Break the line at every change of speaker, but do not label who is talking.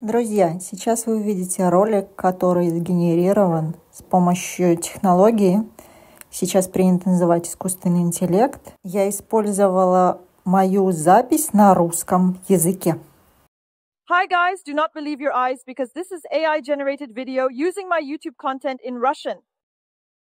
Друзья, сейчас вы увидите ролик, который сгенерирован с помощью технологии, сейчас принято называть искусственный интеллект. Я использовала мою запись на русском языке.
Hi guys, do not believe your eyes because this is AI generated video using my YouTube content in Russian.